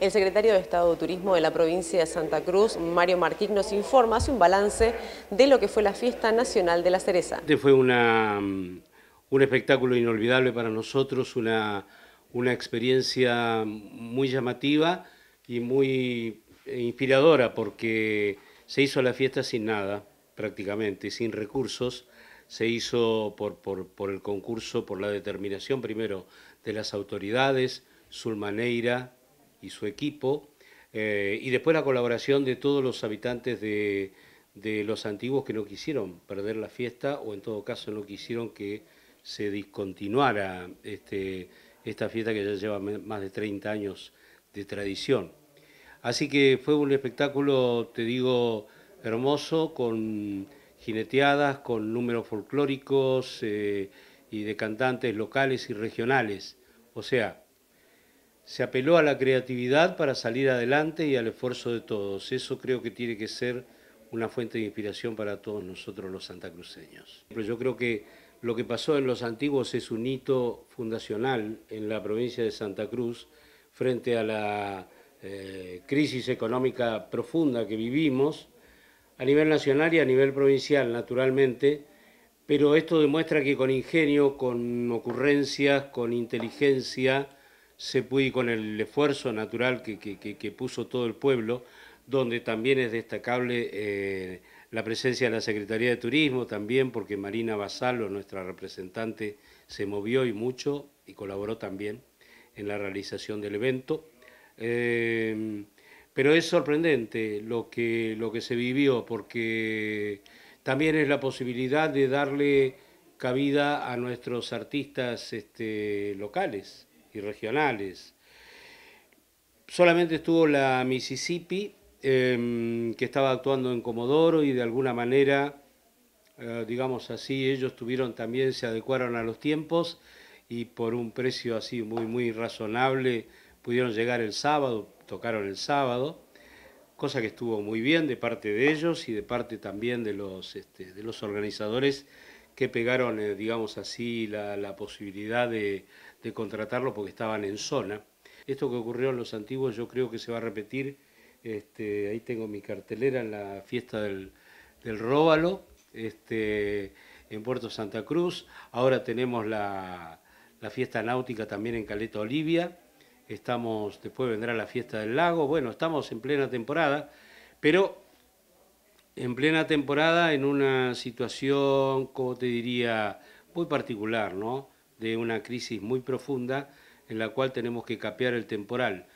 El secretario de Estado de Turismo de la provincia de Santa Cruz, Mario Martín, nos informa, hace un balance de lo que fue la Fiesta Nacional de la Cereza. Este fue mm, un espectáculo inolvidable para nosotros, una, una experiencia muy llamativa y muy eh, inspiradora porque se hizo la fiesta sin nada, prácticamente, sin recursos. Se hizo por, por, por el concurso, por la determinación primero de las autoridades, Sulmaneira, y su equipo, eh, y después la colaboración de todos los habitantes de, los antiguos que no quisieron perder la fiesta o en todo caso no quisieron que se discontinuara este, esta fiesta que ya lleva más de 30 años de tradición. Así que fue un espectáculo, te digo, hermoso, con jineteadas, con números folclóricos eh, y de cantantes locales y regionales. O sea, se apeló a la creatividad para salir adelante y al esfuerzo de todos. Eso creo que tiene que ser una fuente de inspiración para todos nosotros los santacruceños. Pero yo creo que lo que pasó en los antiguos es un hito fundacional en la provincia de Santa Cruz frente a la eh, crisis económica profunda que vivimos a nivel nacional y a nivel provincial, naturalmente, pero esto demuestra que con ingenio, con ocurrencias, con inteligencia, se pudo con el esfuerzo natural que, puso todo el pueblo, donde también es destacable eh, la presencia de la Secretaría de Turismo también, porque Marina Basalo, nuestra representante, se movió y mucho y colaboró también en la realización del evento. Eh, pero es sorprendente lo que, lo que se vivió, porque también es la posibilidad de darle cabida a nuestros artistas este, locales y regionales. Solamente estuvo la Mississippi, em, que estaba actuando en Comodoro y de alguna manera, eh, digamos así, ellos tuvieron también, se adecuaron a los tiempos y por un precio así muy, muy razonable pudieron llegar el sábado, tocaron el sábado, cosa que estuvo muy bien de parte de ellos y de parte también de los, este, de los organizadores que pegaron, eh, digamos así, la, posibilidad de, contratarlo porque estaban en zona. Esto que ocurrió en los antiguos yo creo que se va a repetir. Este, ahí tengo mi cartelera en la fiesta del, Róbalo, este, en Puerto Santa Cruz. Ahora tenemos la, fiesta náutica también en Caleta Olivia. Estamos, después vendrá la fiesta del lago. Bueno, estamos en plena temporada, pero en plena temporada en una situación, como te diría, muy particular, ¿no? De una crisis muy profunda en la cual tenemos que capear el temporal.